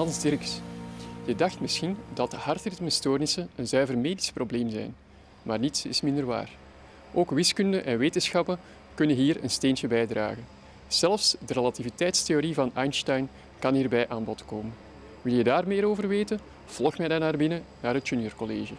Hans Dirks. Je dacht misschien dat de hartritmestoornissen een zuiver medisch probleem zijn, maar niets is minder waar. Ook wiskunde en wetenschappen kunnen hier een steentje bijdragen. Zelfs de relativiteitstheorie van Einstein kan hierbij aan bod komen. Wil je daar meer over weten? Volg mij dan naar binnen naar het Junior College.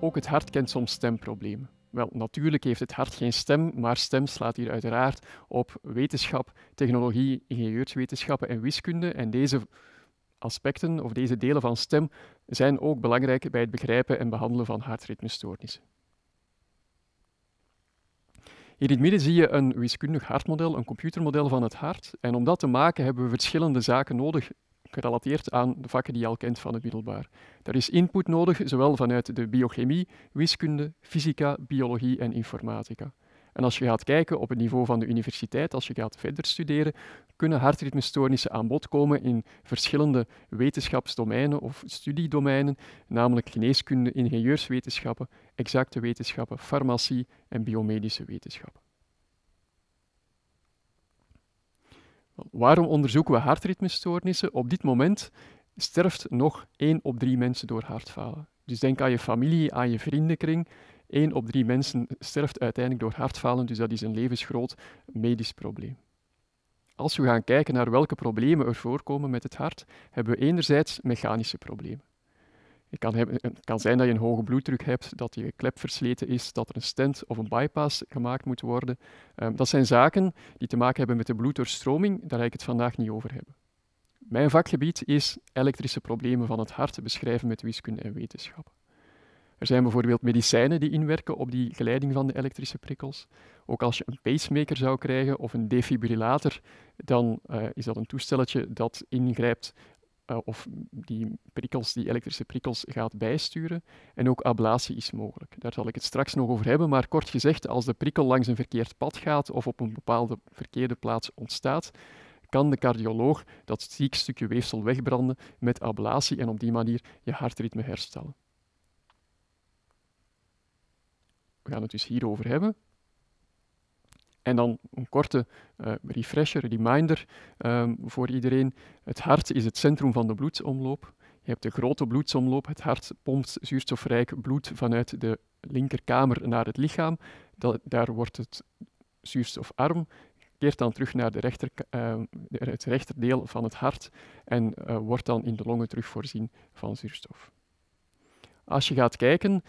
Ook het hart kent soms stemproblemen. Wel, natuurlijk heeft het hart geen stem, maar stem slaat hier uiteraard op wetenschap, technologie, ingenieurswetenschappen en wiskunde. En deze aspecten of deze delen van stem zijn ook belangrijk bij het begrijpen en behandelen van hartritmestoornissen. Hier in het midden zie je een wiskundig hartmodel, een computermodel van het hart. En om dat te maken hebben we verschillende zaken nodig gerelateerd aan de vakken die je al kent van het middelbaar. Daar is input nodig, zowel vanuit de biochemie, wiskunde, fysica, biologie en informatica. En als je gaat kijken op het niveau van de universiteit, als je gaat verder studeren, kunnen hartritmestoornissen aan bod komen in verschillende wetenschapsdomeinen of studiedomeinen, namelijk geneeskunde, ingenieurswetenschappen, exacte wetenschappen, farmacie en biomedische wetenschappen. Waarom onderzoeken we hartritmestoornissen? Op dit moment sterft nog één op drie mensen door hartfalen. Dus denk aan je familie, aan je vriendenkring. Eén op drie mensen sterft uiteindelijk door hartfalen, dus dat is een levensgroot medisch probleem. Als we gaan kijken naar welke problemen er voorkomen met het hart, hebben we enerzijds mechanische problemen. Het kan, hebben, kan zijn dat je een hoge bloeddruk hebt, dat je klep versleten is, dat er een stent of een bypass gemaakt moet worden. Ehm, dat zijn zaken die te maken hebben met de bloeddoorstroming, daar ga ik het vandaag niet over hebben. Mijn vakgebied is elektrische problemen van het hart beschrijven met wiskunde en wetenschap. Er zijn bijvoorbeeld medicijnen die inwerken op die geleiding van de elektrische prikkels. Ook als je een pacemaker zou krijgen of een defibrillator, dan eh, is dat een toestelletje dat ingrijpt eh, of die, prikkels, die elektrische prikkels gaat bijsturen. En ook ablatie is mogelijk. Daar zal ik het straks nog over hebben. Maar kort gezegd, als de prikkel langs een verkeerd pad gaat of op een bepaalde verkeerde plaats ontstaat, kan de cardioloog dat ziek stukje weefsel wegbranden met ablatie en op die manier je hartritme herstellen. We gaan het dus hierover hebben. En dan een korte uh, refresher, reminder ehm, voor iedereen. Het hart is het centrum van de bloedsomloop. Je hebt de grote bloedsomloop. Het hart pompt zuurstofrijk bloed vanuit de linkerkamer naar het lichaam. daar wordt het zuurstofarm. Keert dan terug naar de rechter, ehm, het rechterdeel van het hart en eh, wordt dan in de longen terug voorzien van zuurstof. Als je gaat kijken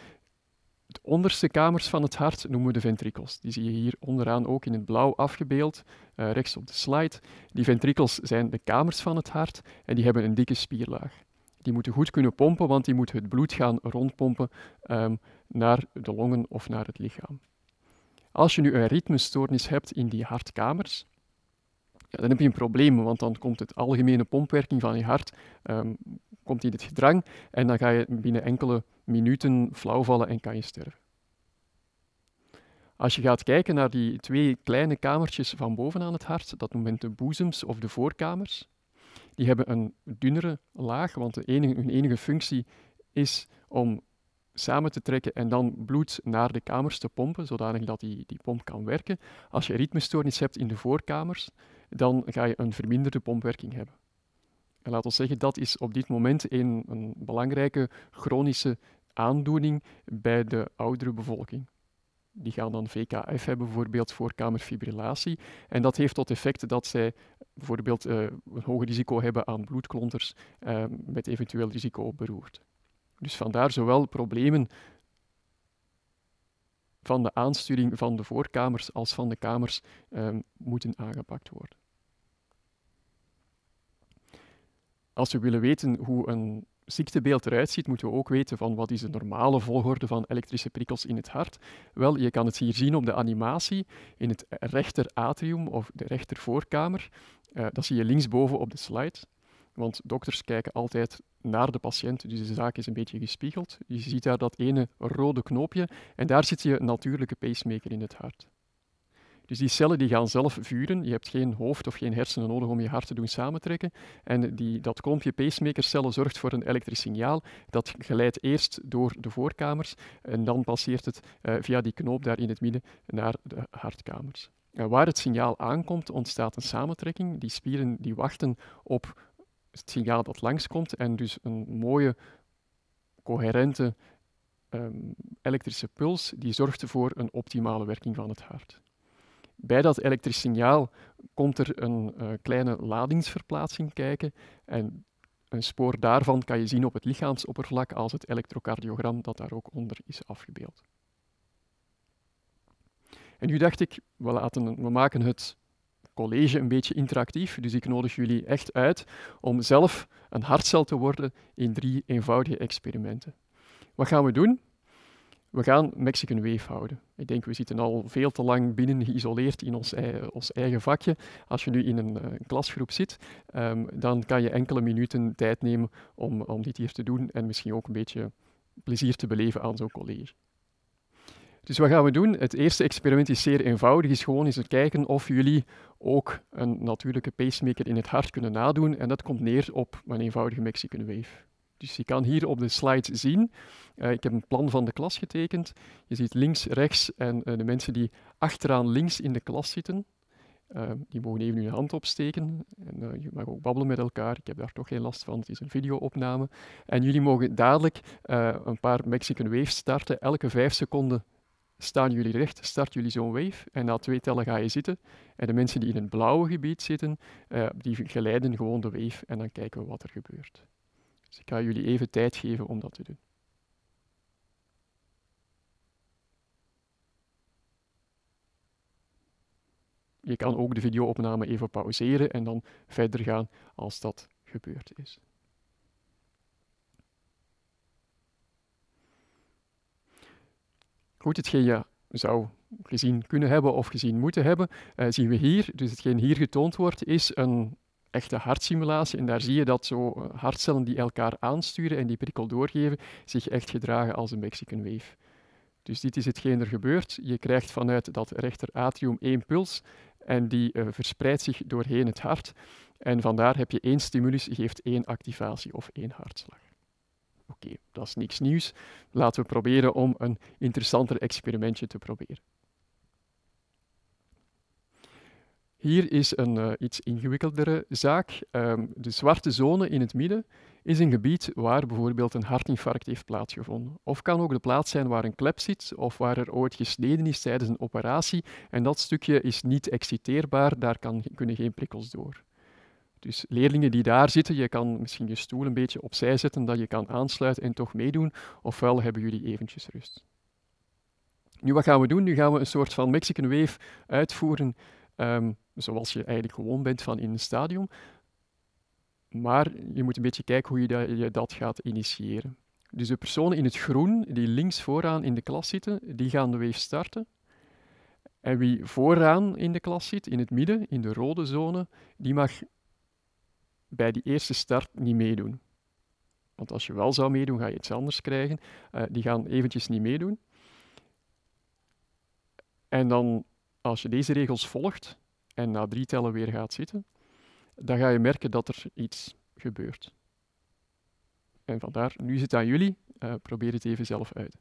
de onderste kamers van het hart noemen we de ventrikels. Die zie je hier onderaan ook in het blauw afgebeeld, eh, rechts op de slide. Die ventrikels zijn de kamers van het hart en die hebben een dikke spierlaag. Die moeten goed kunnen pompen, want die moet het bloed gaan rondpompen ehm, naar de longen of naar het lichaam. Als je nu een ritmestoornis hebt in die hartkamers, ja, dan heb je een probleem, want dan komt het algemene pompwerking van je hart ehm, komt in het gedrang en dan ga je binnen enkele minuten flauwvallen en kan je sterven. Als je gaat kijken naar die twee kleine kamertjes van bovenaan het hart, dat noemen de boezems of de voorkamers, die hebben een dunnere laag, want de enige, hun enige functie is om samen te trekken en dan bloed naar de kamers te pompen, zodanig dat die, die pomp kan werken. Als je ritmestoornis hebt in de voorkamers, dan ga je een verminderde pompwerking hebben. En laat ons zeggen, dat is op dit moment een belangrijke chronische aandoening bij de oudere bevolking. Die gaan dan VKF hebben, bijvoorbeeld voorkamerfibrillatie. En dat heeft tot effect dat zij bijvoorbeeld eh, een hoger risico hebben aan bloedklonters eh, met eventueel risico op beroerte. Dus vandaar zowel problemen van de aansturing van de voorkamers als van de kamers ehm, moeten aangepakt worden. Als we willen weten hoe een ziektebeeld eruit ziet, moeten we ook weten van wat is de normale volgorde van elektrische prikkels in het hart. Wel, je kan het hier zien op de animatie in het rechter atrium of de rechtervoorkamer. Uh, eh, dat zie je linksboven op de slide. Want dokters kijken altijd naar de patiënt, dus de zaak is een beetje gespiegeld. Je ziet daar dat ene rode knoopje en daar zit je natuurlijke pacemaker in het hart. Dus die cellen die gaan zelf vuren. Je hebt geen hoofd of geen hersenen nodig om je hart te doen samentrekken. En die, dat kompje pacemakercellen zorgt voor een elektrisch signaal. Dat geleidt eerst door de voorkamers en dan passeert het eh, via die knoop daar in het midden naar de hartkamers. waar het signaal aankomt, ontstaat een samentrekking. Die spieren die wachten op het signaal dat langskomt en dus een mooie, coherente ehm, elektrische puls die zorgt voor een optimale werking van het hart. Bij dat elektrisch signaal komt er een eh, kleine ladingsverplaatsing kijken en een spoor daarvan kan je zien op het lichaamsoppervlak als het elektrocardiogram dat daar ook onder is afgebeeld. En nu dacht ik, we, laten, we maken het college een beetje interactief, dus ik nodig jullie echt uit om zelf een hartcel te worden in drie eenvoudige experimenten. Wat gaan we doen? we gaan Mexican Wave houden. Ik denk, we zitten al veel te lang binnen geïsoleerd in ons, ons eigen vakje. Als je nu in een, eh, klasgroep zit, ehm, dan kan je enkele minuten tijd nemen om, om dit hier te doen en misschien ook een beetje plezier te beleven aan zo'n college. Dus wat gaan we doen? Het eerste experiment is zeer eenvoudig, is gewoon eens kijken of jullie ook een natuurlijke pacemaker in het hart kunnen nadoen. En dat komt neer op een eenvoudige Mexican Wave. Dus je kan hier op de slide zien, eh, ik heb een plan van de klas getekend. Je ziet links, rechts en eh, de mensen die achteraan links in de klas zitten, eh, die mogen even hun hand opsteken. En, je mag ook babbelen met elkaar, ik heb daar toch geen last van, het is een videoopname. En jullie mogen dadelijk een paar Mexican waves starten, elke vijf seconden staan jullie recht, start jullie zo'n wave en na twee tellen ga je zitten. En de mensen die in het blauwe gebied zitten, die geleiden gewoon de wave en dan kijken we wat er gebeurt. Dus ik ga jullie even tijd geven om dat te doen. Je kan ook de videoopname even pauzeren en dan verder gaan als dat gebeurd is. Goed, hetgeen je zou gezien kunnen hebben of gezien moeten hebben, eh, zien we hier. Dus hetgeen hier getoond wordt, is een echte hartsimulatie. En daar zie je dat zo eh, hartcellen die elkaar aansturen en die prikkel doorgeven, zich echt gedragen als een Mexican wave. Dus dit is hetgeen er gebeurt. Je krijgt vanuit dat rechteratrium één puls en die eh, verspreidt zich doorheen het hart. En vandaar heb je één stimulus, geeft één activatie of één hartslag. Oké, dat is niks nieuws. Laten we proberen om een interessanter experimentje te proberen. Hier is een eh, iets ingewikkeldere zaak. Ehm, de zwarte zone in het midden is een gebied waar bijvoorbeeld een hartinfarct heeft plaatsgevonden. Of kan ook de plaats zijn waar een klep zit of waar er ooit gesneden is tijdens een operatie. En dat stukje is niet exciteerbaar, daar kan, kunnen geen prikkels door. Dus leerlingen die daar zitten, je kan misschien je stoel een beetje opzij zetten, dat je kan aansluiten en toch meedoen. Ofwel hebben jullie eventjes rust. Nu, wat gaan we doen? Nu gaan we een soort van Mexican Wave uitvoeren Ehm, zoals je eigenlijk gewoon bent van in een stadium. Maar je moet een beetje kijken hoe je dat, dat gaat initiëren. Dus de personen in het groen, die links vooraan in de klas zitten, die gaan de wave starten. En wie vooraan in de klas zit, in het midden, in de rode zone, die mag bij die eerste start niet meedoen. Want als je wel zou meedoen, ga je iets anders krijgen. Eh, die gaan eventjes niet meedoen. En dan als je deze regels volgt en na drie tellen weer gaat zitten, dan ga je merken dat er iets gebeurt. En vandaar, nu zit het aan jullie, eh, probeer het even zelf uit.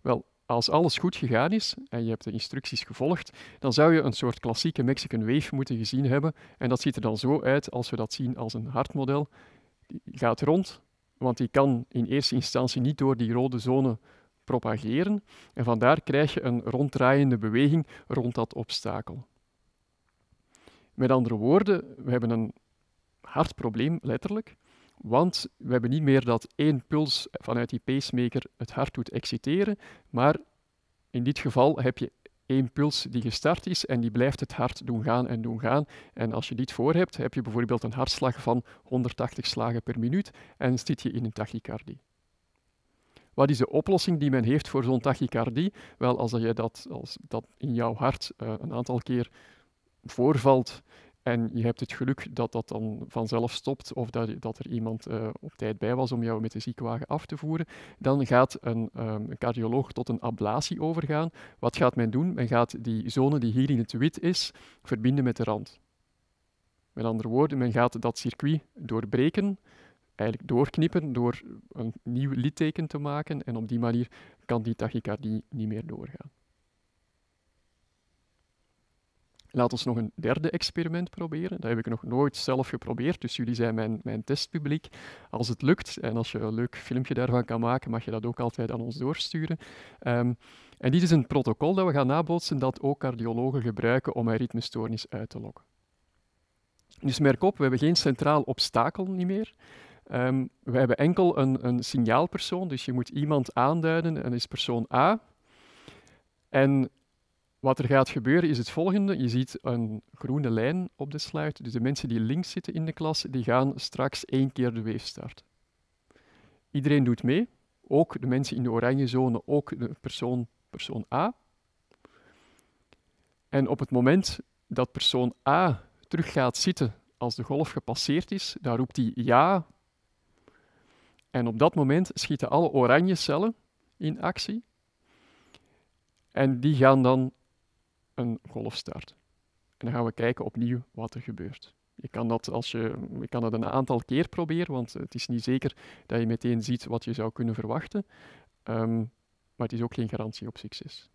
Wel, als alles goed gegaan is en je hebt de instructies gevolgd, dan zou je een soort klassieke Mexican Wave moeten gezien hebben. En dat ziet er dan zo uit als we dat zien als een hartmodel. Die gaat rond, want die kan in eerste instantie niet door die rode zone propageren. En vandaar krijg je een ronddraaiende beweging rond dat obstakel. Met andere woorden, we hebben een hartprobleem, letterlijk. Want we hebben niet meer dat één puls vanuit die pacemaker het hart doet exciteren, maar in dit geval heb je één puls die gestart is en die blijft het hart doen gaan en doen gaan. En als je dit voor hebt, heb je bijvoorbeeld een hartslag van 180 slagen per minuut en zit je in een tachycardie. Wat is de oplossing die men heeft voor zo'n tachycardie? Wel, als, dat je dat, als dat in jouw hart eh, een aantal keer voorvalt en je hebt het geluk dat dat dan vanzelf stopt of dat, dat er iemand eh, op tijd bij was om jou met de ziekwagen af te voeren. Dan gaat een, ehm, een cardioloog tot een ablatie overgaan. Wat gaat men doen? Men gaat die zone die hier in het wit is, verbinden met de rand. Met andere woorden, men gaat dat circuit doorbreken, eigenlijk doorknippen door een nieuw litteken te maken en op die manier kan die tachycardie niet meer doorgaan. Laat ons nog een derde experiment proberen. Dat heb ik nog nooit zelf geprobeerd, dus jullie zijn mijn, mijn testpubliek. Als het lukt, en als je een leuk filmpje daarvan kan maken, mag je dat ook altijd aan ons doorsturen. Ehm, en dit is een protocol dat we gaan nabootsen dat ook cardiologen gebruiken om een ritmestoornis uit te lokken. Dus merk op, we hebben geen centraal obstakel niet meer. Ehm, we hebben enkel een, een signaalpersoon, dus je moet iemand aanduiden en dat is persoon A. En wat er gaat gebeuren is het volgende. Je ziet een groene lijn op de slide. Dus de mensen die links zitten in de klas, die gaan straks één keer de weefstart. Iedereen doet mee, ook de mensen in de oranje zone, ook de persoon, persoon A. En op het moment dat persoon A terug gaat zitten als de golf gepasseerd is, dan roept hij ja. En op dat moment schieten alle oranje cellen in actie. En die gaan dan een golf start. En dan gaan we kijken opnieuw wat er gebeurt. Je kan dat, als je, je kan dat een aantal keer proberen, want het is niet zeker dat je meteen ziet wat je zou kunnen verwachten. Ehm, maar het is ook geen garantie op succes.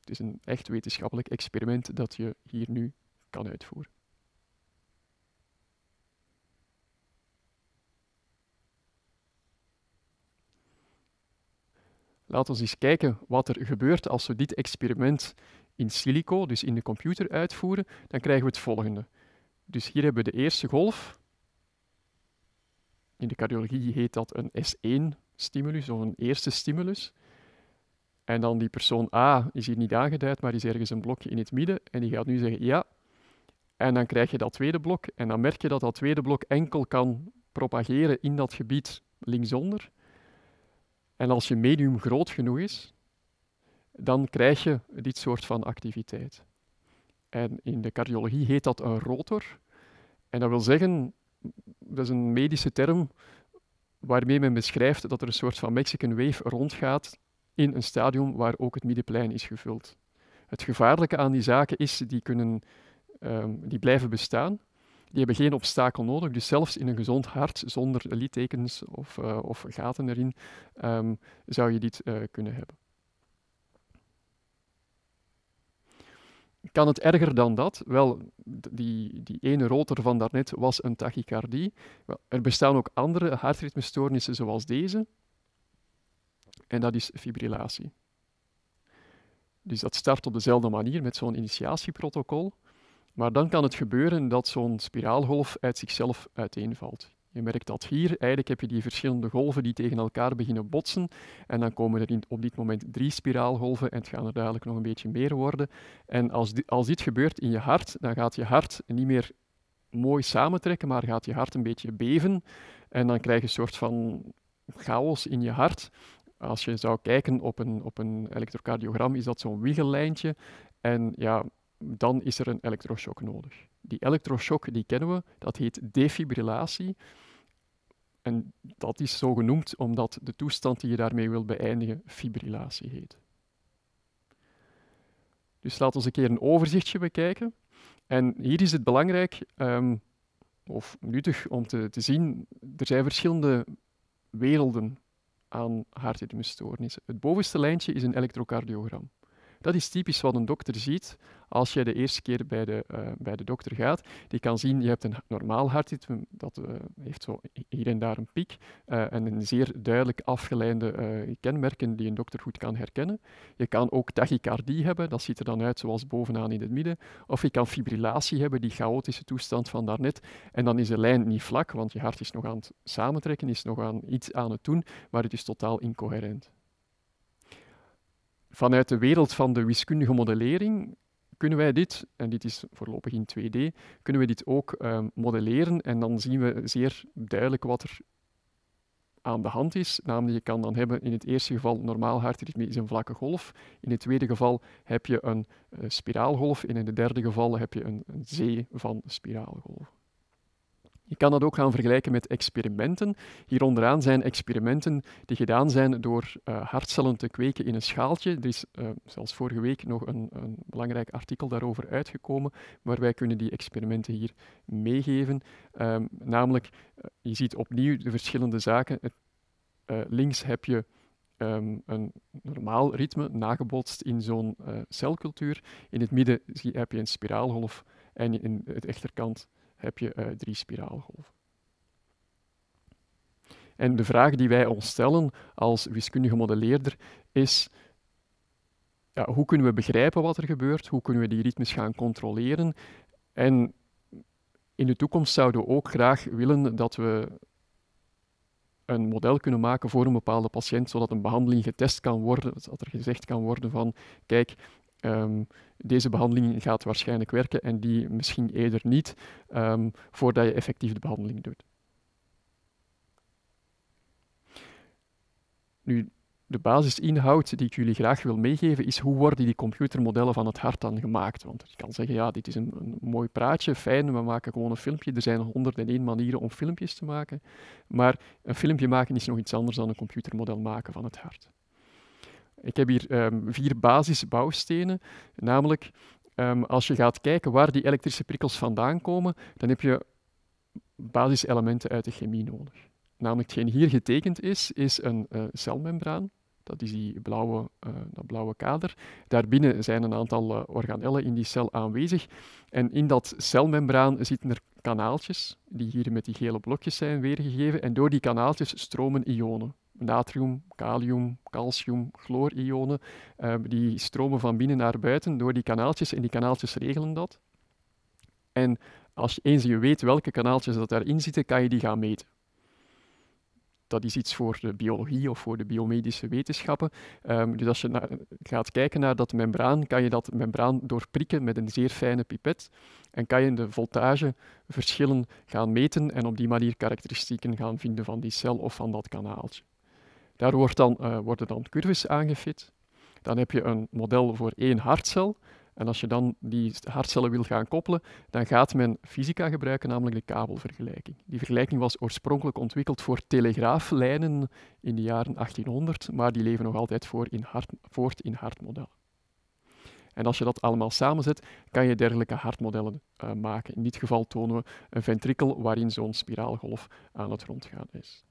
Het is een echt wetenschappelijk experiment dat je hier nu kan uitvoeren. Laten we eens kijken wat er gebeurt als we dit experiment in silico, dus in de computer, uitvoeren, dan krijgen we het volgende. Dus hier hebben we de eerste golf. In de cardiologie heet dat een S1-stimulus of een eerste stimulus. En dan die persoon A is hier niet aangeduid, maar is ergens een blokje in het midden. En die gaat nu zeggen ja. En dan krijg je dat tweede blok. En dan merk je dat dat tweede blok enkel kan propageren in dat gebied linksonder. En als je medium groot genoeg is, dan krijg je dit soort van activiteit. En in de cardiologie heet dat een rotor. En dat wil zeggen, dat is een medische term waarmee men beschrijft dat er een soort van Mexican wave rondgaat in een stadium waar ook het middenplein is gevuld. Het gevaarlijke aan die zaken is, die, kunnen, ehm, die blijven bestaan. Die hebben geen obstakel nodig, dus zelfs in een gezond hart zonder littekens of, eh, of gaten erin ehm, zou je dit eh, kunnen hebben. kan het erger dan dat? Wel, die, die ene rotor van daarnet was een tachycardie. Wel, er bestaan ook andere hartritmestoornissen zoals deze. En dat is fibrillatie. Dus dat start op dezelfde manier met zo'n initiatieprotocol. Maar dan kan het gebeuren dat zo'n spiraalgolf uit zichzelf uiteenvalt. Je merkt dat hier. Eigenlijk heb je die verschillende golven die tegen elkaar beginnen botsen. En dan komen er in, op dit moment drie spiraalgolven en het gaan er dadelijk nog een beetje meer worden. En als, di als dit gebeurt in je hart, dan gaat je hart niet meer mooi samentrekken, maar gaat je hart een beetje beven. En dan krijg je een soort van chaos in je hart. Als je zou kijken op een, op een elektrocardiogram, is dat zo'n wiegellijntje. En ja, dan is er een elektroshock nodig. Die elektroshock die kennen we, dat heet defibrillatie. En dat is zo genoemd omdat de toestand die je daarmee wil beëindigen fibrillatie heet. Dus laten we een keer een overzichtje bekijken. En hier is het belangrijk, ehm, of nuttig om te, te zien, er zijn verschillende werelden aan hartritmestoornissen. Het bovenste lijntje is een elektrocardiogram. Dat is typisch wat een dokter ziet als je de eerste keer bij de, eh, bij de dokter gaat. Die kan zien, je hebt een normaal hartritme, dat eh, heeft zo hier en daar een piek eh, en een zeer duidelijk afgeleide kenmerken die een dokter goed kan herkennen. Je kan ook tachycardie hebben, dat ziet er dan uit zoals bovenaan in het midden. Of je kan fibrillatie hebben, die chaotische toestand van daarnet. En dan is de lijn niet vlak, want je hart is nog aan het samentrekken, is nog aan iets aan het doen, maar het is totaal incoherent vanuit de wereld van de wiskundige modellering kunnen wij dit, en dit is voorlopig in 2D, kunnen we dit ook ehm, modelleren en dan zien we zeer duidelijk wat er aan de hand is. Namelijk, je kan dan hebben in het eerste geval normaal hartritme is een vlakke golf. In het tweede geval heb je een eh, spiraalgolf en in het derde geval heb je een, een zee van spiraalgolven. Je kan dat ook gaan vergelijken met experimenten. Hier onderaan zijn experimenten die gedaan zijn door eh, hartcellen te kweken in een schaaltje. Er is eh, zelfs vorige week nog een, een, belangrijk artikel daarover uitgekomen, maar wij kunnen die experimenten hier meegeven. Ehm, namelijk, eh, je ziet opnieuw de verschillende zaken. links heb je ehm, een normaal ritme, nagebotst in zo'n celcultuur. In het midden heb je een spiraalgolf en in de rechterkant heb je eh, drie spiraalgolven. En de vraag die wij ons stellen als wiskundige modelleerder is, ja, hoe kunnen we begrijpen wat er gebeurt? Hoe kunnen we die ritmes gaan controleren? En in de toekomst zouden we ook graag willen dat we een model kunnen maken voor een bepaalde patiënt, zodat een behandeling getest kan worden, zodat er gezegd kan worden van, kijk, Ehm, deze behandeling gaat waarschijnlijk werken en die misschien eerder niet, ehm, voordat je effectief de behandeling doet. Nu, de basisinhoud die ik jullie graag wil meegeven is hoe worden die computermodellen van het hart dan gemaakt? Want je kan zeggen, ja, dit is een, een, mooi praatje, fijn, we maken gewoon een filmpje. Er zijn 101 manieren om filmpjes te maken. Maar een filmpje maken is nog iets anders dan een computermodel maken van het hart. Ik heb hier um, vier basisbouwstenen, namelijk ehm, als je gaat kijken waar die elektrische prikkels vandaan komen, dan heb je basiselementen uit de chemie nodig. Namelijk hetgeen hier getekend is, is een uh, celmembraan. Dat is die blauwe, eh, dat blauwe kader. Daarbinnen zijn een aantal eh, organellen in die cel aanwezig. En in dat celmembraan zitten er kanaaltjes, die hier met die gele blokjes zijn weergegeven. En door die kanaaltjes stromen ionen natrium, kalium, calcium, chlorionen, eh, die stromen van binnen naar buiten door die kanaaltjes en die kanaaltjes regelen dat. En als je, eens je weet welke kanaaltjes dat daarin zitten, kan je die gaan meten. Dat is iets voor de biologie of voor de biomedische wetenschappen. Ehm, dus als je naar, gaat kijken naar dat membraan, kan je dat membraan doorprikken met een zeer fijne pipet. En kan je de voltageverschillen gaan meten en op die manier karakteristieken gaan vinden van die cel of van dat kanaaltje. Daar wordt dan, eh, worden dan curves aangefit. Dan heb je een model voor één hartcel. En als je dan die hartcellen wil gaan koppelen, dan gaat men fysica gebruiken, namelijk de kabelvergelijking. Die vergelijking was oorspronkelijk ontwikkeld voor telegraaflijnen in de jaren 1800, maar die leven nog altijd in hart, voort in hartmodellen. En als je dat allemaal samenzet, kan je dergelijke hartmodellen eh, maken. In dit geval tonen we een ventrikel waarin zo'n spiraalgolf aan het rondgaan is.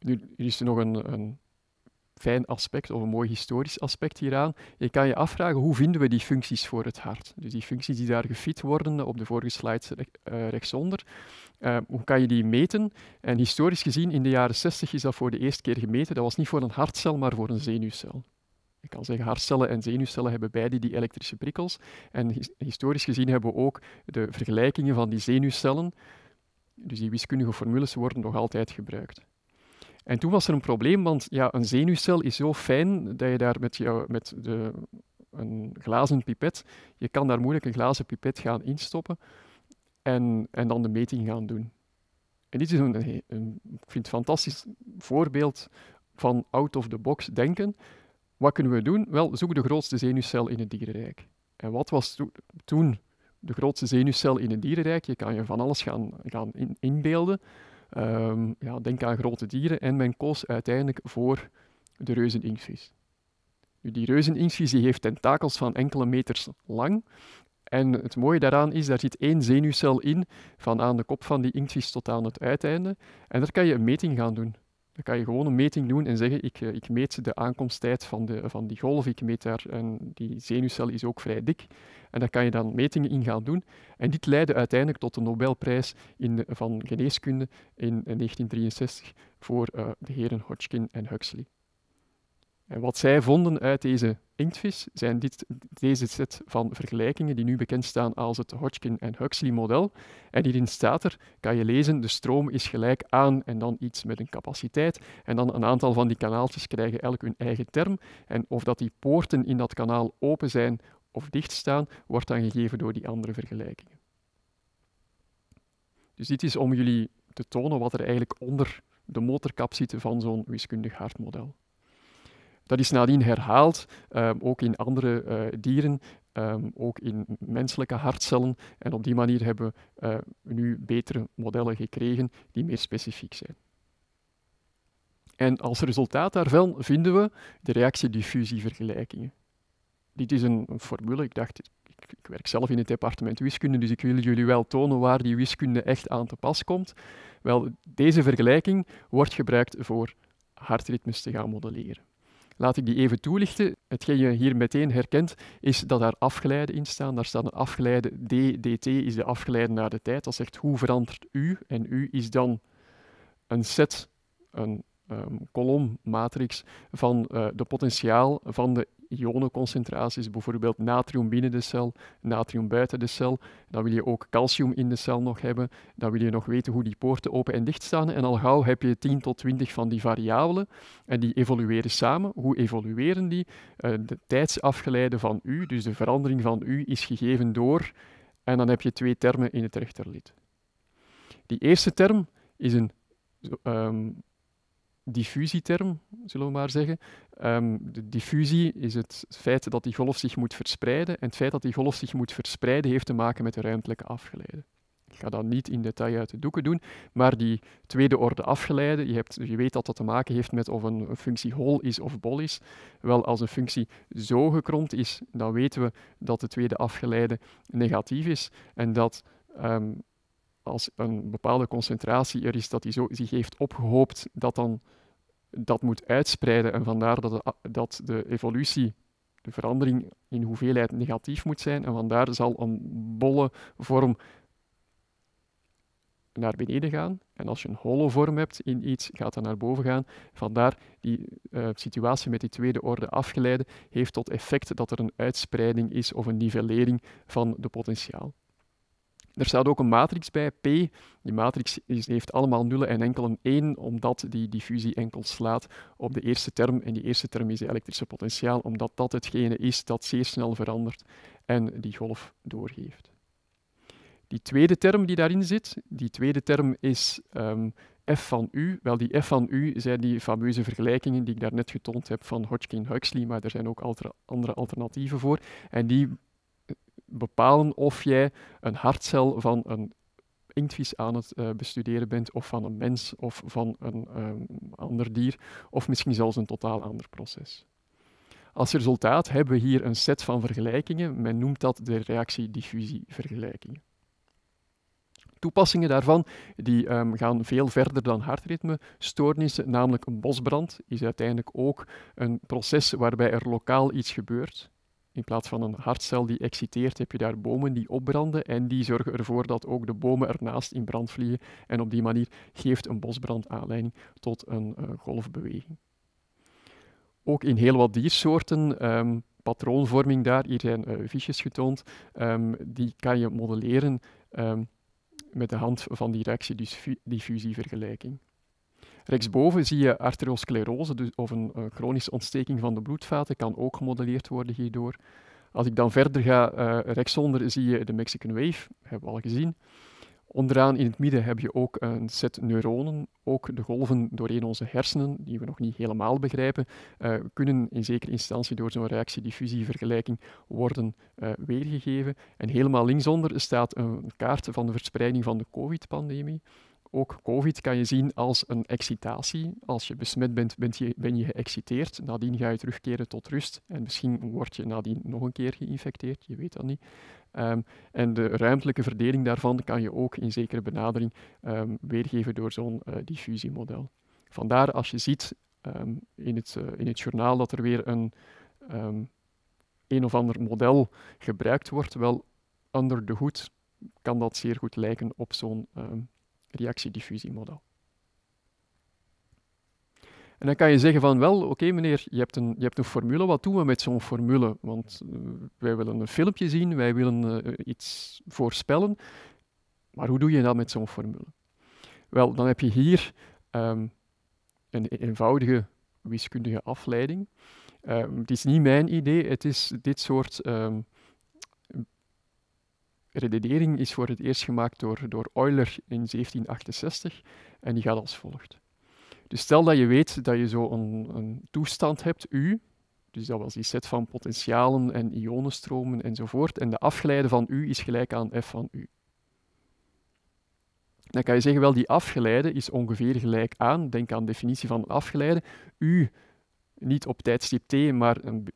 nu is er nog een, een fijn aspect of een mooi historisch aspect hieraan. Je kan je afvragen hoe vinden we die functies voor het hart. Dus die functies die daar gefit worden op de vorige slides eh, rechtsonder. Uh, hoe kan je die meten? En historisch gezien, in de jaren 60 is dat voor de eerste keer gemeten. Dat was niet voor een hartcel, maar voor een zenuwcel. Ik kan zeggen, hartcellen en zenuwcellen hebben beide die elektrische prikkels. En historisch gezien hebben we ook de vergelijkingen van die zenuwcellen. Dus die wiskundige formules worden nog altijd gebruikt. En toen was er een probleem, want ja, een zenuwcel is zo fijn dat je daar met, jou, met de, een glazen pipet, je kan daar moeilijk een glazen pipet gaan instoppen en, en dan de meting gaan doen. En dit is een, een, ik vind het fantastisch voorbeeld van out-of-the-box denken. Wat kunnen we doen? Wel, zoek de grootste zenuwcel in het dierenrijk. En wat was toen de grootste zenuwcel in het dierenrijk? Je kan je van alles gaan, gaan inbeelden. Ehm, ja, denk aan grote dieren. En men koos uiteindelijk voor de reuzeninktvis. Nu, die reuzeninktvis die heeft tentakels van enkele meters lang. En het mooie daaraan is, daar zit één zenuwcel in, van aan de kop van die inktvis tot aan het uiteinde. En daar kan je een meting gaan doen. Dan kan je gewoon een meting doen en zeggen, ik, eh, ik meet de aankomsttijd van, de, van die golf, ik meet daar, en die zenuwcel is ook vrij dik. En daar kan je dan metingen in gaan doen. En dit leidde uiteindelijk tot de Nobelprijs in van geneeskunde in eh, 1963 voor eh, de heren Hodgkin en Huxley. En wat zij vonden uit deze inktvis zijn dit, deze set van vergelijkingen die nu bekend staan als het Hodgkin en Huxley model. En hierin staat er, kan je lezen, de stroom is gelijk aan en dan iets met een capaciteit. En dan een aantal van die kanaaltjes krijgen elk hun eigen term. En of dat die poorten in dat kanaal open zijn of dicht staan, wordt dan gegeven door die andere vergelijkingen. Dus dit is om jullie te tonen wat er eigenlijk onder de motorkap zit van zo'n wiskundig hartmodel. Dat is nadien herhaald, ehm, ook in andere eh, dieren, ehm, ook in menselijke hartcellen. En op die manier hebben we eh, nu betere modellen gekregen die meer specifiek zijn. En als resultaat daarvan vinden we de reactiediffusievergelijkingen. Dit is een, formule, ik dacht, ik, ik werk zelf in het departement wiskunde, dus ik wil jullie wel tonen waar die wiskunde echt aan te pas komt. Wel, deze vergelijking wordt gebruikt voor hartritmes te gaan modelleren. Laat ik die even toelichten. Hetgeen je hier meteen herkent, is dat daar afgeleiden in staan. Daar staat een afgeleide DDT, is de afgeleide naar de tijd. Dat zegt hoe verandert u? En u is dan een set, een Ehm, kolom kolommatrix van uh, de potentiaal van de ionenconcentraties, bijvoorbeeld natrium binnen de cel, natrium buiten de cel. Dan wil je ook calcium in de cel nog hebben. Dan wil je nog weten hoe die poorten open en dicht staan. En al gauw heb je 10 tot 20 van die variabelen en die evolueren samen. Hoe evolueren die? Eh, de tijdsafgeleide van u, dus de verandering van u, is gegeven door. En dan heb je twee termen in het rechterlid. Die eerste term is een ehm, diffusieterm, zullen we maar zeggen. Ehm, de diffusie is het feit dat die golf zich moet verspreiden. En het feit dat die golf zich moet verspreiden heeft te maken met de ruimtelijke afgeleide. Ik ga dat niet in detail uit de doeken doen, maar die tweede orde afgeleide, je, hebt, je weet dat dat te maken heeft met of een, functie hol is of bol is. Wel, als een functie zo gekromd is, dan weten we dat de tweede afgeleide negatief is en dat ehm, als een bepaalde concentratie er is, dat die zo zich heeft opgehoopt, dat dan dat moet uitspreiden. En vandaar dat de, dat de evolutie, de verandering in hoeveelheid negatief moet zijn. En vandaar zal een bolle vorm naar beneden gaan. En als je een holle vorm hebt in iets, gaat dat naar boven gaan. Vandaar die eh, situatie met die tweede orde afgeleide heeft tot effect dat er een uitspreiding is of een nivellering van de potentiaal. Er staat ook een matrix bij, P. Die matrix heeft allemaal nullen en een 1, omdat die diffusie enkel slaat op de eerste term. En die eerste term is de elektrische potentiaal, omdat dat hetgene is dat zeer snel verandert en die golf doorgeeft. Die tweede term die daarin zit, die tweede term is ehm, f van u. Wel, die f van u zijn die fameuze vergelijkingen die ik daarnet getoond heb van Hodgkin-Huxley, maar er zijn ook andere alternatieven voor. En die bepalen of jij een hartcel van een inktvis aan het eh, bestuderen bent, of van een mens, of van een ehm, ander dier, of misschien zelfs een totaal ander proces. Als resultaat hebben we hier een set van vergelijkingen. Men noemt dat de reactiediffusievergelijkingen. Toepassingen daarvan die, ehm, gaan veel verder dan hartritme stoornissen, namelijk een bosbrand is uiteindelijk ook een proces waarbij er lokaal iets gebeurt in plaats van een hartcel die exciteert, heb je daar bomen die opbranden en die zorgen ervoor dat ook de bomen ernaast in brand vliegen. En op die manier geeft een bosbrand aanleiding tot een eh, golfbeweging. Ook in heel wat diersoorten um, patroonvorming daar. Hier zijn eh, visjes getoond. Ehm, die kan je modelleren ehm, met de hand van die reactiediffusievergelijking. Dus Rechtsboven zie je arteriosclerose, dus, of een eh, chronische ontsteking van de bloedvaten, kan ook gemodelleerd worden hierdoor. Als ik dan verder ga, uh, rechtsonder zie je de Mexican Wave, hebben we al gezien. Onderaan in het midden heb je ook een set neuronen. Ook de golven doorheen onze hersenen, die we nog niet helemaal begrijpen, eh, kunnen in zekere instantie door zo'n reactiediffusievergelijking worden weergegeven. En helemaal linksonder staat een kaart van de verspreiding van de COVID-pandemie ook COVID kan je zien als een excitatie. Als je besmet bent, ben je, ben je geëxciteerd. Nadien ga je terugkeren tot rust. En misschien word je nadien nog een keer geïnfecteerd. Je weet dat niet. Ehm, en de ruimtelijke verdeling daarvan kan je ook in zekere benadering ehm, weergeven door zo'n eh, diffusiemodel. Vandaar als je ziet ehm, in, het, eh, in het journaal dat er weer een een of ander model gebruikt wordt, wel under the hood kan dat zeer goed lijken op zo'n reactiediffusiemodel. En dan kan je zeggen van wel, oké meneer, je hebt, een, je hebt een formule, wat doen we met zo'n formule? Want eh, wij willen een filmpje zien, wij willen eh, iets voorspellen, maar hoe doe je dat met zo'n formule? Wel, dan heb je hier ehm, een e-, eenvoudige wiskundige afleiding. Ehm, het is niet mijn idee, het is dit soort ehm, redenering is voor het eerst gemaakt door, door Euler in 1768 en die gaat als volgt. Dus stel dat je weet dat je zo een, een toestand hebt, U, dus dat was die set van potentialen en ionenstromen enzovoort, en de afgeleide van U is gelijk aan F van U. Dan kan je zeggen, wel, die afgeleide is ongeveer gelijk aan, denk aan de definitie van afgeleide, U niet op tijdstip T, maar een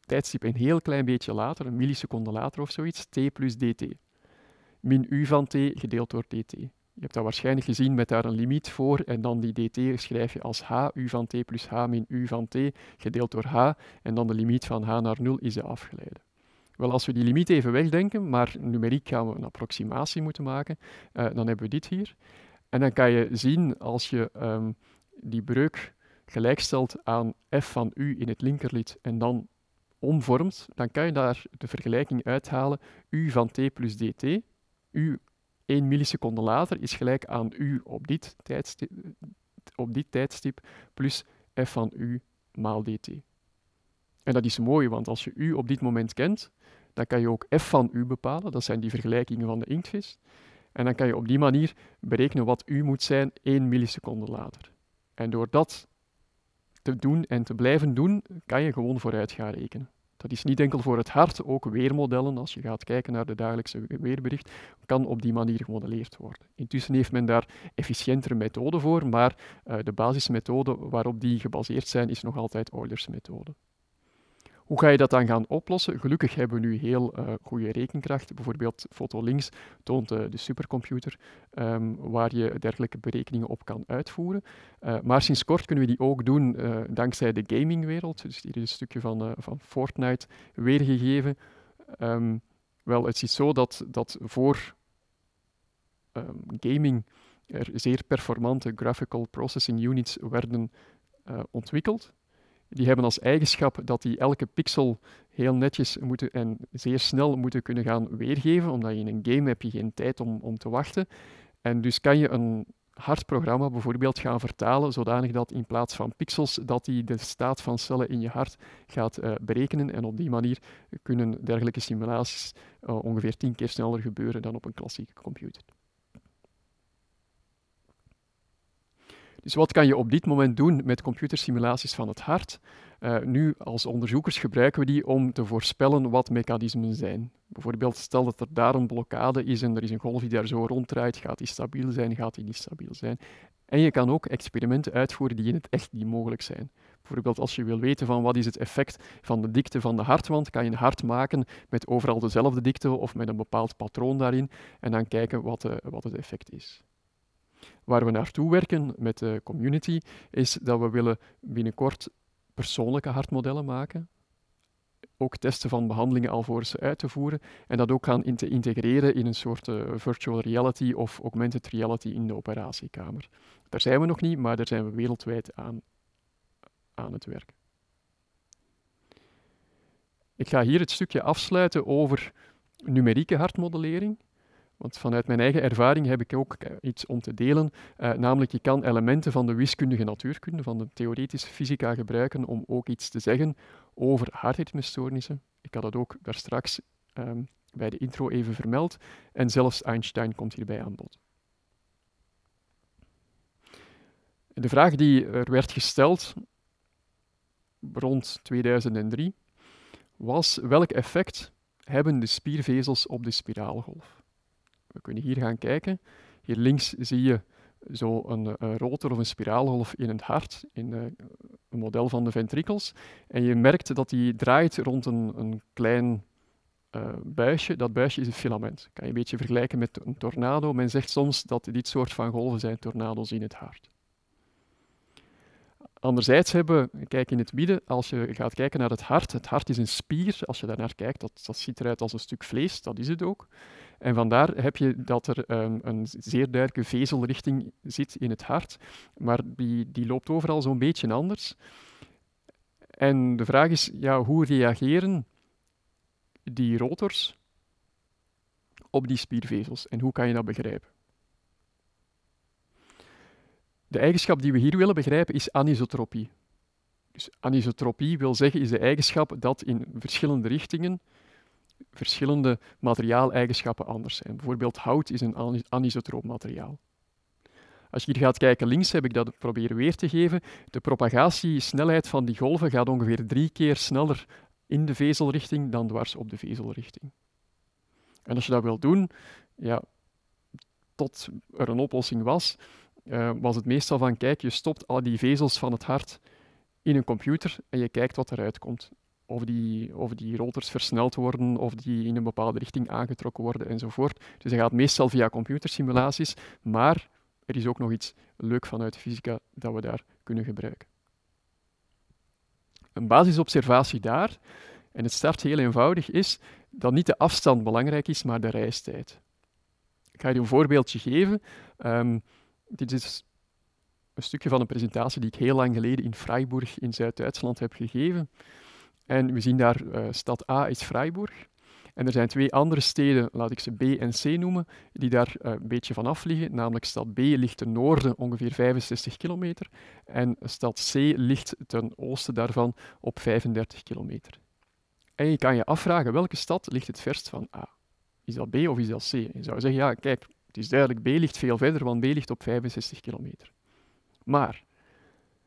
tijdstip een heel klein beetje later, een milliseconde later of zoiets, t plus dt min u van t gedeeld door dt. Je hebt dat waarschijnlijk gezien met daar een limiet voor en dan die dt schrijf je als h, u van t plus h min u van t gedeeld door h en dan de limiet van h naar 0 is de afgeleide. Wel, als we die limiet even wegdenken, maar numeriek gaan we een approximatie moeten maken, eh, dan hebben we dit hier. En dan kan je zien als je ehm, die breuk gelijkstelt aan f van u in het linkerlid en dan omvormt, dan kan je daar de vergelijking uithalen u van t plus dt. U 1 milliseconde later is gelijk aan U op dit tijdstip, op dit tijdstip plus f van U maal dt. En dat is mooi, want als je U op dit moment kent, dan kan je ook f van U bepalen. Dat zijn die vergelijkingen van de inktvis. En dan kan je op die manier berekenen wat U moet zijn 1 milliseconde later. En door dat te doen en te blijven doen, kan je gewoon vooruit gaan rekenen. Dat is niet enkel voor het hart, ook weermodellen, als je gaat kijken naar de dagelijkse weerbericht, kan op die manier gemodelleerd worden. Intussen heeft men daar efficiëntere methoden voor, maar eh, de basismethode waarop die gebaseerd zijn is nog altijd Euler's methode. Hoe ga je dat dan gaan oplossen? Gelukkig hebben we nu heel uh, goede rekenkracht. Bijvoorbeeld Links toont eh, de supercomputer ehm, waar je dergelijke berekeningen op kan uitvoeren. Eh, maar sinds kort kunnen we die ook doen dankzij de gamingwereld. Dus hier is een stukje van, van Fortnite weergegeven. Ehm, wel, het is zo dat, dat voor ehm, gaming er zeer performante graphical processing units werden ontwikkeld die hebben als eigenschap dat die elke pixel heel netjes moeten en zeer snel moeten kunnen gaan weergeven, omdat je in een game heb je geen tijd om, om te wachten. En dus kan je een hartprogramma programma bijvoorbeeld gaan vertalen, zodanig dat in plaats van pixels, dat die de staat van cellen in je hart gaat eh, berekenen. En op die manier kunnen dergelijke simulaties eh, ongeveer tien keer sneller gebeuren dan op een klassieke computer. Dus wat kan je op dit moment doen met computersimulaties van het hart? Eh, nu, als onderzoekers gebruiken we die om te voorspellen wat mechanismen zijn. Bijvoorbeeld, stel dat er daar een blokkade is en er is een golf die daar zo ronddraait. Gaat die stabiel zijn? Gaat die niet stabiel zijn? En je kan ook experimenten uitvoeren die in het echt niet mogelijk zijn. Bijvoorbeeld als je wil weten van wat is het effect van de dikte van de hartwand, kan je een hart maken met overal dezelfde dikte of met een bepaald patroon daarin en dan kijken wat, eh, wat het effect is. Waar we naartoe werken met de community is dat we willen binnenkort persoonlijke hartmodellen maken. Ook testen van behandelingen alvorens ze uit te voeren. En dat ook gaan in te integreren in een soort eh, virtual reality of augmented reality in de operatiekamer. Daar zijn we nog niet, maar daar zijn we wereldwijd aan, aan het werk. Ik ga hier het stukje afsluiten over numerieke hartmodellering. Want vanuit mijn eigen ervaring heb ik ook eh, iets om te delen. Uh, namelijk, je kan elementen van de wiskundige natuurkunde, van de theoretische fysica gebruiken om ook iets te zeggen over hartritmestoornissen. Ik had dat ook daar straks ehm, bij de intro even vermeld. En zelfs Einstein komt hierbij aan bod. De vraag die er werd gesteld rond 2003 was welk effect hebben de spiervezels op de spiraalgolf? We kunnen hier gaan kijken. Hier links zie je zo een, eh, een rotor of een spiraalgolf in het hart, in eh, een model van de ventrikels. En je merkt dat die draait rond een, een klein eh, buisje. Dat buisje is een filament. Dat kan je een beetje vergelijken met een tornado. Men zegt soms dat dit soort van golven zijn tornado's in het hart. Anderzijds hebben, we, kijk in het midden, als je gaat kijken naar het hart, het hart is een spier, als je daarnaar kijkt, dat, dat ziet eruit als een stuk vlees, dat is het ook. En vandaar heb je dat er een zeer duidelijke vezelrichting zit in het hart, maar die, die loopt overal zo'n beetje anders. En de vraag is, ja, hoe reageren die rotors op die spiervezels en hoe kan je dat begrijpen? De eigenschap die we hier willen begrijpen is anisotropie. Dus anisotropie wil zeggen is de eigenschap dat in verschillende richtingen verschillende materiaaleigenschappen anders zijn. Bijvoorbeeld hout is een anisotroop materiaal. Als je hier gaat kijken links, heb ik dat proberen weer te geven. De propagatiesnelheid van die golven gaat ongeveer drie keer sneller in de vezelrichting dan dwars op de vezelrichting. En als je dat wil doen, ja, tot er een oplossing was, uh, was het meestal van, kijk, je stopt al die vezels van het hart in een computer en je kijkt wat eruit komt. Of die, of die rotors versneld worden, of die in een bepaalde richting aangetrokken worden enzovoort. Dus dat gaat meestal via computersimulaties, maar er is ook nog iets leuk vanuit de fysica dat we daar kunnen gebruiken. Een basisobservatie daar, en het start heel eenvoudig, is dat niet de afstand belangrijk is, maar de reistijd. Ik ga je een voorbeeldje geven. Ehm, dit is een stukje van een presentatie die ik heel lang geleden in Freiburg in Zuid-Duitsland heb gegeven. En we zien daar eh, stad A is Freiburg. En er zijn twee andere steden, laat ik ze B en C noemen, die daar eh, een beetje vanaf liggen. Namelijk stad B ligt ten noorden ongeveer 65 kilometer en stad C ligt ten oosten daarvan op 35 kilometer. En je kan je afvragen welke stad ligt het verst van A. Is dat B of is dat C? Je zou zeggen, ja, kijk, het is duidelijk, B ligt veel verder, want B ligt op 65 kilometer. Maar,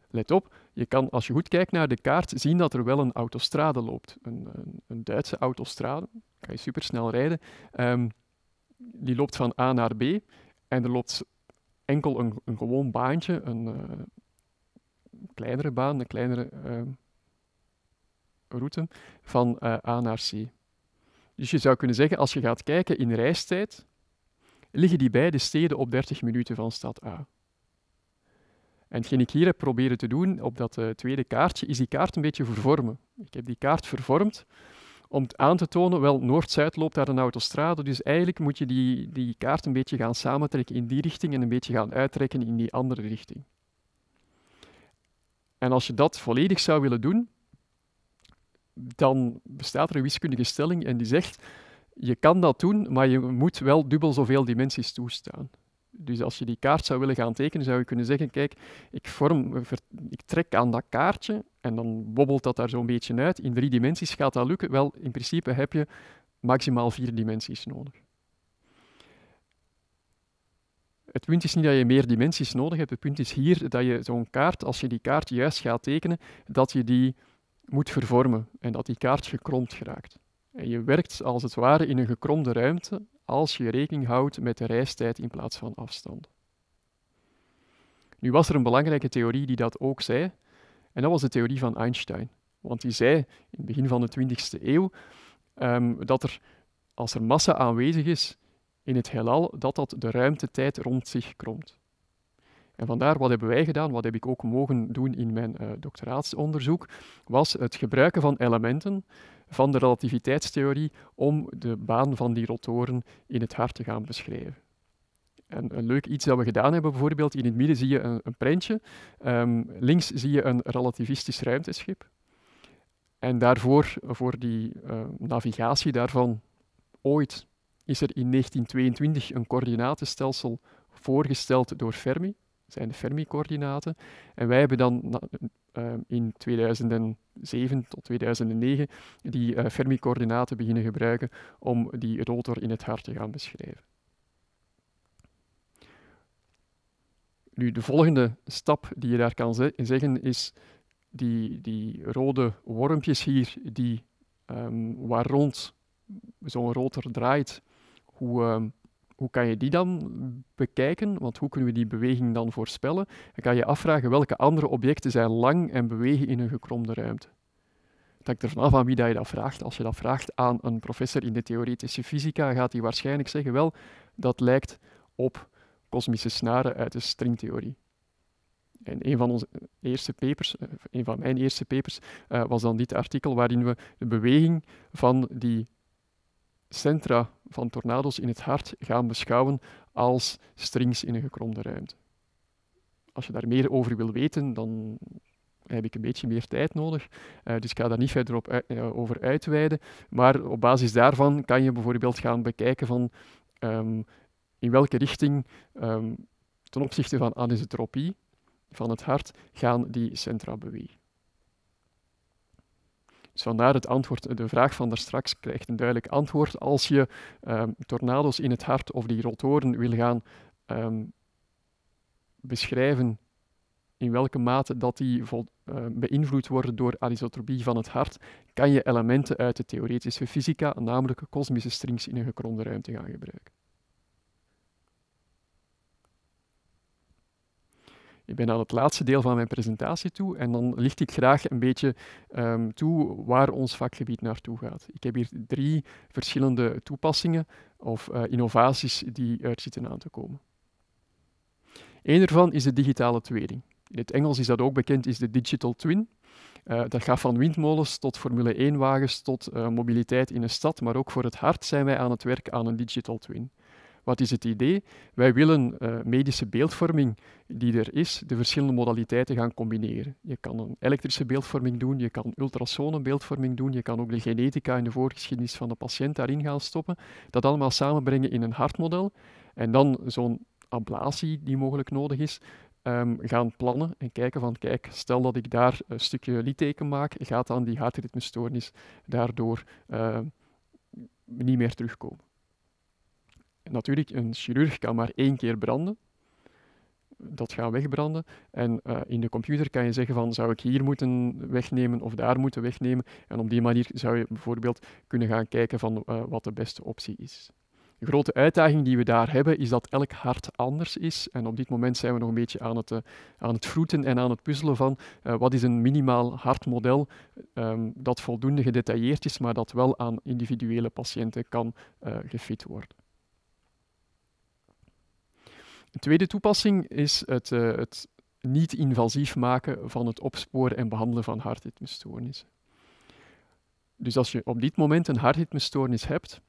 let op, je kan als je goed kijkt naar de kaart zien dat er wel een autostrade loopt. Een, een, Duitse autostrade, kan je supersnel rijden. Ehm, die loopt van A naar B en er loopt enkel een, een gewoon baantje, een eh, kleinere baan, een kleinere ehm, route, van eh, A naar C. Dus je zou kunnen zeggen, als je gaat kijken in reistijd, liggen die beide steden op 30 minuten van stad A. En hetgeen ik hier heb proberen te doen op dat eh, tweede kaartje, is die kaart een beetje vervormen. Ik heb die kaart vervormd om aan te tonen, wel, Noord-Zuid loopt daar een autostrade, dus eigenlijk moet je die, die kaart een beetje gaan samentrekken in die richting en een beetje gaan uittrekken in die andere richting. En als je dat volledig zou willen doen, dan bestaat er een wiskundige stelling en die zegt je kan dat doen, maar je moet wel dubbel zoveel dimensies toestaan. Dus als je die kaart zou willen gaan tekenen, zou je kunnen zeggen: Kijk, ik, vorm, ik trek aan dat kaartje en dan wobbelt dat daar zo'n beetje uit. In drie dimensies gaat dat lukken. Wel, in principe heb je maximaal vier dimensies nodig. Het punt is niet dat je meer dimensies nodig hebt. Het punt is hier dat je zo'n kaart, als je die kaart juist gaat tekenen, dat je die moet vervormen en dat die kaart gekromd geraakt. Je werkt als het ware in een gekromde ruimte als je rekening houdt met de reistijd in plaats van afstand. Nu was er een belangrijke theorie die dat ook zei, en dat was de theorie van Einstein. Want die zei in het begin van de 20e eeuw ehm, dat er, als er massa aanwezig is in het heelal, dat dat de ruimtetijd rond zich kromt. En vandaar, wat hebben wij gedaan, wat heb ik ook mogen doen in mijn eh, doctoraatsonderzoek, was het gebruiken van elementen van de relativiteitstheorie om de baan van die rotoren in het hart te gaan beschrijven. En een leuk iets dat we gedaan hebben bijvoorbeeld, in het midden zie je een, een prentje, ehm, links zie je een relativistisch ruimteschip. En daarvoor, voor die ehm, navigatie daarvan, ooit is er in 1922 een coördinatenstelsel voorgesteld door Fermi zijn de Fermi-coördinaten. En wij hebben dan ehm, in 2007 tot 2009 die uh, Fermi-coördinaten beginnen gebruiken om die rotor in het hart te gaan beschrijven. Nu, de volgende stap die je daar kan zeggen is die, die rode wormpjes hier, die, ehm, waar rond zo'n rotor draait, hoe, um, hoe kan je die dan bekijken? Want hoe kunnen we die beweging dan voorspellen? Dan kan je afvragen welke andere objecten zijn lang en bewegen in een gekromde ruimte. Het hangt er vanaf aan wie dat je dat vraagt. Als je dat vraagt aan een professor in de theoretische fysica, gaat hij waarschijnlijk zeggen, wel, dat lijkt op kosmische snaren uit de stringtheorie. En een van onze eerste papers, eh, een van mijn eerste papers, eh, was dan dit artikel waarin we de beweging van die centra van tornado's in het hart gaan beschouwen als strings in een gekromde ruimte. Als je daar meer over wil weten, dan heb ik een beetje meer tijd nodig. Eh, dus ik ga daar niet verder op, eh, over uitweiden. Maar op basis daarvan kan je bijvoorbeeld gaan bekijken van ehm, in welke richting ehm, ten opzichte van anisotropie van het hart gaan die centra bewegen. Dus vandaar het antwoord, de vraag van daarstraks krijgt een duidelijk antwoord. Als je ehm, tornado's in het hart of die rotoren wil gaan ehm, beschrijven, in welke mate dat die ehm, beïnvloed worden door anisotropie van het hart, kan je elementen uit de theoretische fysica, namelijk kosmische strings in een gekronde ruimte gaan gebruiken. Ik ben aan het laatste deel van mijn presentatie toe en dan licht ik graag een beetje ehm, toe waar ons vakgebied naartoe gaat. Ik heb hier drie verschillende toepassingen of eh, innovaties die er zitten aan te komen. Eén daarvan is de digitale tweeling. In het Engels is dat ook bekend, is de digital twin. Eh, dat gaat van windmolens tot Formule 1-wagens tot eh, mobiliteit in een stad, maar ook voor het hart zijn wij aan het werk aan een digital twin. Wat is het idee? Wij willen eh, medische beeldvorming die er is, de verschillende modaliteiten gaan combineren. Je kan een elektrische beeldvorming doen, je kan beeldvorming doen, je kan ook de genetica en de voorgeschiedenis van de patiënt daarin gaan stoppen. Dat allemaal samenbrengen in een hartmodel en dan zo'n ablatie die mogelijk nodig is, ehm, gaan plannen en kijken van kijk, stel dat ik daar een stukje litteken maak, gaat dan die hartritmestoornis daardoor ehm, niet meer terugkomen natuurlijk, een chirurg kan maar één keer branden. Dat gaat wegbranden. En eh, in de computer kan je zeggen van zou ik hier moeten wegnemen of daar moeten wegnemen. En op die manier zou je bijvoorbeeld kunnen gaan kijken van eh, wat de beste optie is. De grote uitdaging die we daar hebben is dat elk hart anders is. En op dit moment zijn we nog een beetje aan het, eh, aan het vroeten en aan het puzzelen van wat is een minimaal hartmodel um, dat voldoende gedetailleerd is, maar dat wel aan individuele patiënten kan gefit worden. Een tweede toepassing is het, eh, het niet-invasief maken van het opsporen en behandelen van hartritmestoornissen. Dus als je op dit moment een hartritmestoornis hebt,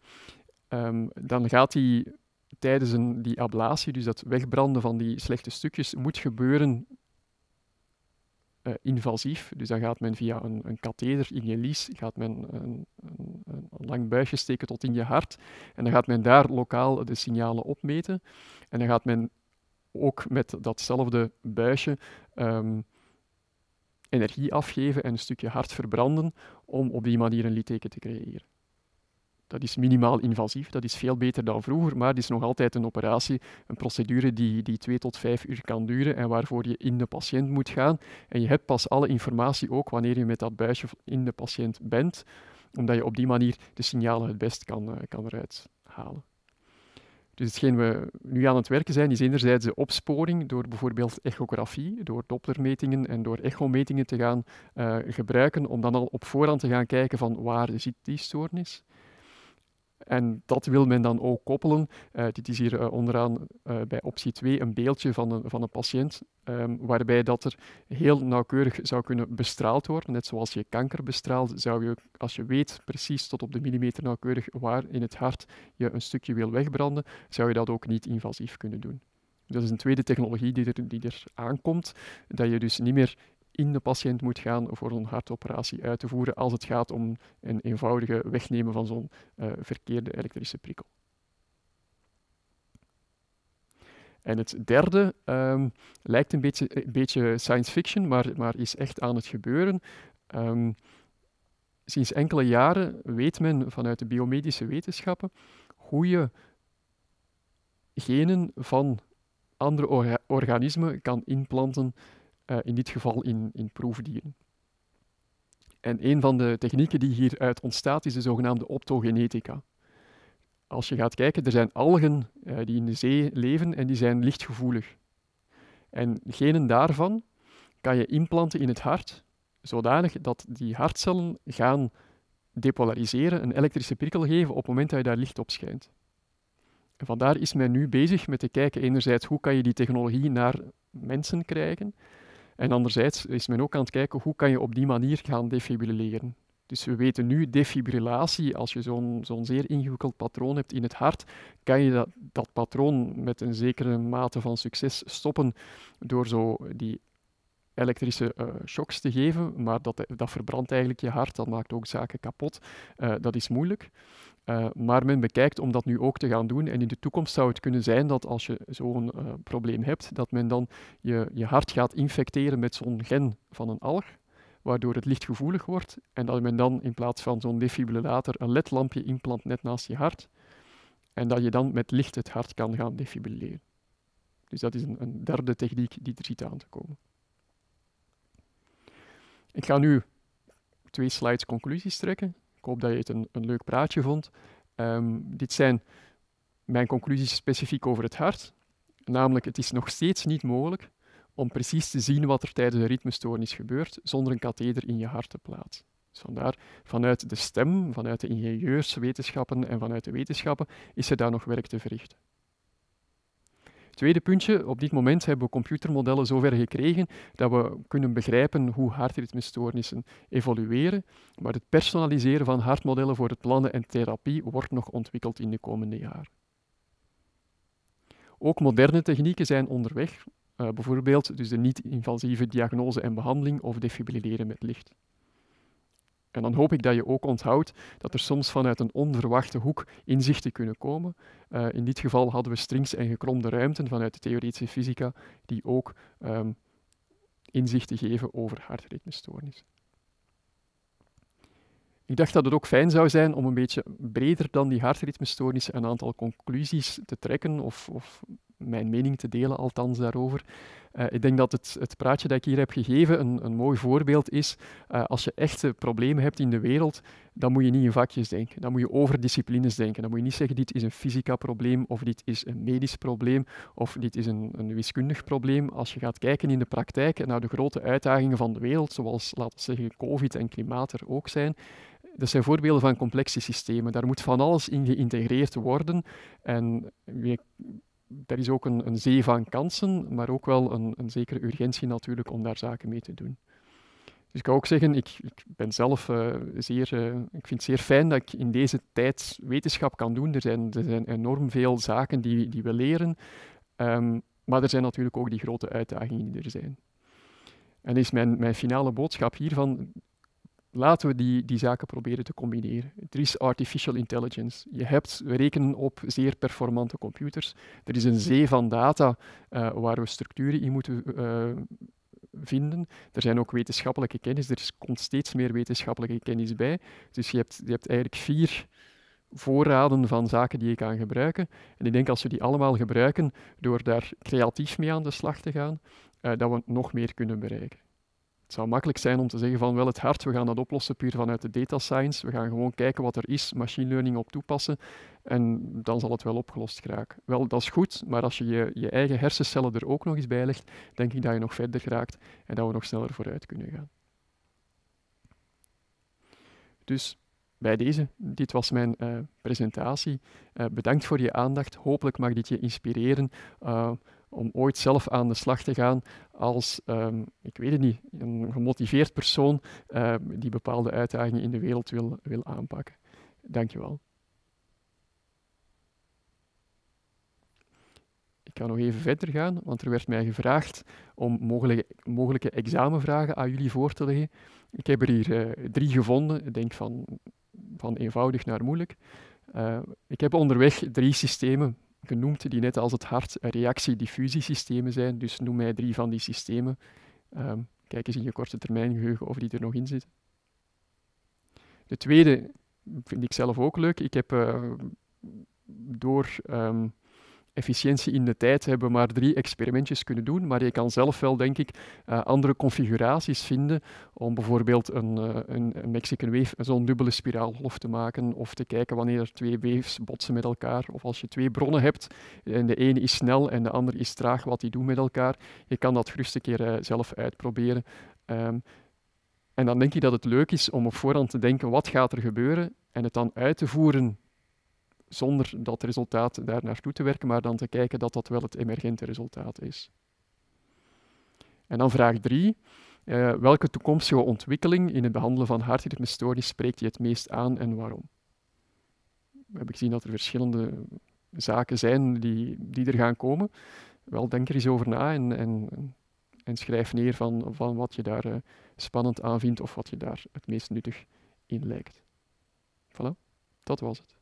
ehm, dan gaat die tijdens een, die ablatie, dus dat wegbranden van die slechte stukjes, moet gebeuren eh, invasief. Dus dan gaat men via een, een katheder in je lies, gaat men een, een, een, lang buisje steken tot in je hart. En dan gaat men daar lokaal de signalen opmeten. En dan gaat men ook met datzelfde buisje ehm, energie afgeven en een stukje hart verbranden om op die manier een litteken te creëren. Dat is minimaal invasief, dat is veel beter dan vroeger, maar het is nog altijd een operatie, een procedure die, die twee tot vijf uur kan duren en waarvoor je in de patiënt moet gaan. En je hebt pas alle informatie ook wanneer je met dat buisje in de patiënt bent, omdat je op die manier de signalen het best kan, eh, kan eruit halen. Dus hetgeen we nu aan het werken zijn, is enerzijds de opsporing door bijvoorbeeld echografie, door dopplermetingen en door echometingen te gaan eh, gebruiken, om dan al op voorhand te gaan kijken van waar zit die stoornis. En dat wil men dan ook koppelen. Eh, dit is hier eh, onderaan eh, bij optie 2 een beeldje van een, van een patiënt, ehm, waarbij dat er heel nauwkeurig zou kunnen bestraald worden. Net zoals je kanker bestraalt, zou je, als je weet precies tot op de millimeter nauwkeurig waar in het hart je een stukje wil wegbranden, zou je dat ook niet invasief kunnen doen. Dat is een tweede technologie die er, die er aankomt, dat je dus niet meer in de patiënt moet gaan voor een hartoperatie uit te voeren als het gaat om een eenvoudige wegnemen van zo'n eh, verkeerde elektrische prikkel. En het derde ehm, lijkt een beetje, eh, beetje, science fiction, maar, maar, is echt aan het gebeuren. Ehm, sinds enkele jaren weet men vanuit de biomedische wetenschappen hoe je genen van andere organismen kan implanten eh, in dit geval in, in proefdieren. En een van de technieken die hieruit ontstaat is de zogenaamde optogenetica. Als je gaat kijken, er zijn algen eh, die in de zee leven en die zijn lichtgevoelig. En genen daarvan kan je implanten in het hart, zodanig dat die hartcellen gaan depolariseren, een elektrische prikkel geven op het moment dat je daar licht op schijnt. En vandaar is men nu bezig met te kijken enerzijds hoe kan je die technologie naar mensen krijgen en anderzijds is men ook aan het kijken hoe kan je op die manier gaan defibrilleren. Dus we weten nu, defibrillatie, als je zo'n zo'n zeer ingewikkeld patroon hebt in het hart, kan je dat, dat patroon met een zekere mate van succes stoppen door zo die elektrische eh, shocks te geven, maar dat, dat verbrandt eigenlijk je hart, dat maakt ook zaken kapot. Eh, dat is moeilijk. Eh, maar men bekijkt om dat nu ook te gaan doen. En in de toekomst zou het kunnen zijn dat als je zo'n eh, probleem hebt, dat men dan je, je hart gaat infecteren met zo'n gen van een alg, waardoor het lichtgevoelig wordt. En dat men dan in plaats van zo'n defibrillator een ledlampje implant net naast je hart. En dat je dan met licht het hart kan gaan defibrilleren. Dus dat is een, een derde techniek die er ziet aan te komen. Ik ga nu twee slides conclusies trekken. Ik hoop dat je het een, een leuk praatje vond. Ehm, dit zijn mijn conclusies specifiek over het hart. Namelijk, het is nog steeds niet mogelijk om precies te zien wat er tijdens een ritmestoornis gebeurt zonder een katheder in je hart te plaatsen. Dus vandaar, vanuit de stem, vanuit de ingenieurswetenschappen en vanuit de wetenschappen is er daar nog werk te verrichten. Tweede puntje, op dit moment hebben we computermodellen zover gekregen dat we kunnen begrijpen hoe hartritmestoornissen evolueren, maar het personaliseren van hartmodellen voor het plannen en therapie wordt nog ontwikkeld in de komende jaren. Ook moderne technieken zijn onderweg, eh, bijvoorbeeld dus de niet-invasieve diagnose en behandeling of defibrilleren met licht. En dan hoop ik dat je ook onthoudt dat er soms vanuit een onverwachte hoek inzichten kunnen komen. Eh, in dit geval hadden we strings en gekromde ruimten vanuit de theoretische fysica die ook ehm, inzichten geven over hartritmestoornissen. Ik dacht dat het ook fijn zou zijn om een beetje breder dan die hartritmestoornissen een aantal conclusies te trekken of, of mijn mening te delen, althans daarover. Eh, ik denk dat het, het praatje dat ik hier heb gegeven een, een mooi voorbeeld is. Eh, als je echte problemen hebt in de wereld, dan moet je niet in vakjes denken. Dan moet je over disciplines denken. Dan moet je niet zeggen, dit is een fysica-probleem, of dit is een medisch probleem, of dit is een, een wiskundig probleem. Als je gaat kijken in de praktijk naar de grote uitdagingen van de wereld, zoals, laten zeggen, COVID en klimaat er ook zijn, dat zijn voorbeelden van complexe systemen. Daar moet van alles in geïntegreerd worden. En je dat is ook een, een, zee van kansen, maar ook wel een, een, zekere urgentie natuurlijk om daar zaken mee te doen. Dus ik kan ook zeggen, ik, ik ben zelf eh, zeer, eh, ik vind het zeer fijn dat ik in deze tijd wetenschap kan doen. Er zijn, er zijn enorm veel zaken die, die we leren, ehm, maar er zijn natuurlijk ook die grote uitdagingen die er zijn. En is mijn, mijn finale boodschap hiervan, laten we die, die zaken proberen te combineren. Er is artificial intelligence. Je hebt, we rekenen op zeer performante computers. Er is een zee van data eh, waar we structuren in moeten eh, vinden. Er zijn ook wetenschappelijke kennis. Er komt steeds meer wetenschappelijke kennis bij. Dus je hebt, je hebt eigenlijk vier voorraden van zaken die je kan gebruiken. En ik denk als we die allemaal gebruiken, door daar creatief mee aan de slag te gaan, eh, dat we nog meer kunnen bereiken. Het zou makkelijk zijn om te zeggen van wel het hart, we gaan dat oplossen puur vanuit de data science. We gaan gewoon kijken wat er is, machine learning op toepassen en dan zal het wel opgelost geraken. Wel, dat is goed, maar als je je, eigen hersencellen er ook nog eens bij legt, denk ik dat je nog verder geraakt en dat we nog sneller vooruit kunnen gaan. Dus bij deze, dit was mijn eh, presentatie. Eh, bedankt voor je aandacht. Hopelijk mag dit je inspireren. Eh, om ooit zelf aan de slag te gaan als, ehm, ik weet het niet, een gemotiveerd persoon ehm, die bepaalde uitdagingen in de wereld wil, wil aanpakken. Dankjewel. Ik ga nog even verder gaan, want er werd mij gevraagd om mogelijke, mogelijke examenvragen aan jullie voor te leggen. Ik heb er hier eh, drie gevonden. Ik denk van, van eenvoudig naar moeilijk. Eh, ik heb onderweg drie systemen genoemde die net als het hart reactiediffusiesystemen zijn, dus noem mij drie van die systemen. Ehm, kijk eens in je korte termijn geheugen of die er nog in zitten. De tweede vind ik zelf ook leuk. Ik heb ehm, door ehm, efficiëntie in de tijd hebben maar drie experimentjes kunnen doen, maar je kan zelf wel, denk ik, eh, andere configuraties vinden om bijvoorbeeld een, uh, een, Mexican wave, zo'n dubbele spiraalgolf te maken of te kijken wanneer er twee waves botsen met elkaar of als je twee bronnen hebt en eh, de ene is snel en de andere is traag, wat die doen met elkaar. Je kan dat gerust een keer zelf uitproberen. Ehm, en dan denk ik dat het leuk is om op voorhand te denken wat gaat er gebeuren en het dan uit te voeren zonder dat resultaat daar naartoe te werken, maar dan te kijken dat dat wel het emergente resultaat is. En dan vraag 3. Eh, welke toekomstige ontwikkeling in het behandelen van hartritmestoornis spreekt je het meest aan en waarom? We hebben gezien dat er verschillende zaken zijn die, die er gaan komen. Wel, denk er eens over na en, en, en schrijf neer van, van wat je daar eh, spannend aan vindt of wat je daar het meest nuttig in lijkt. Voilà, dat was het.